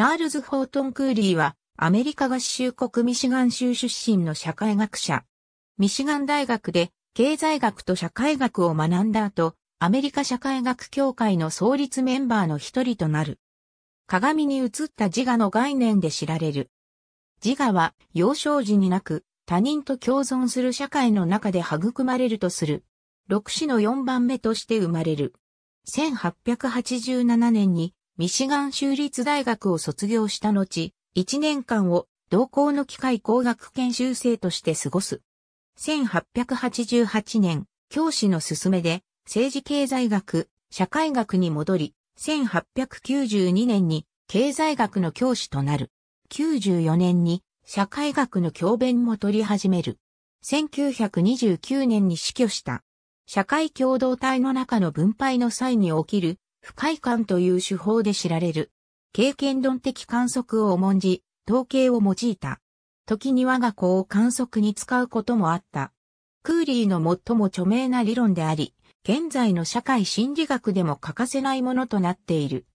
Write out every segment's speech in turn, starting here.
チャールズ・フォートン・クーリーは、アメリカ合衆国ミシガン州出身の社会学者。ミシガン大学で経済学と社会学を学んだ後、アメリカ社会学協会の創立メンバーの一人となる。鏡に映った自我の概念で知られる。自我は幼少時になく他人と共存する社会の中で育まれるとする。6子の4番目として生まれる。1887年にミシガン州立大学を卒業した後、1年間を同校の機械工学研修生として過ごす。1888年、教師の勧めで政治経済学、社会学に戻り、1892年に経済学の教師となる。94年に社会学の教鞭も取り始める。1929年に死去した。社会共同体の中の分配の際に起きる不快感という手法で知られる。経験論的観測を重んじ、統計を用いた。時に我が子を観測に使うこともあった。クーリーの最も著名な理論であり、現在の社会心理学でも欠かせないものとなっている。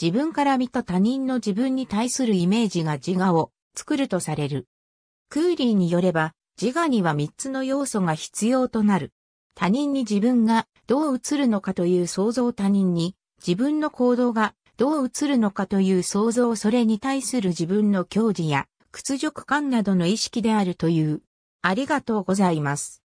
自分から見た他人の自分に対するイメージが自我を作るとされる。クーリーによれば、自我には三つの要素が必要となる。他人に自分がどう映るのかという想像他人に自分の行動がどう映るのかという想像それに対する自分の矜持や屈辱感などの意識であるという。ありがとうございます。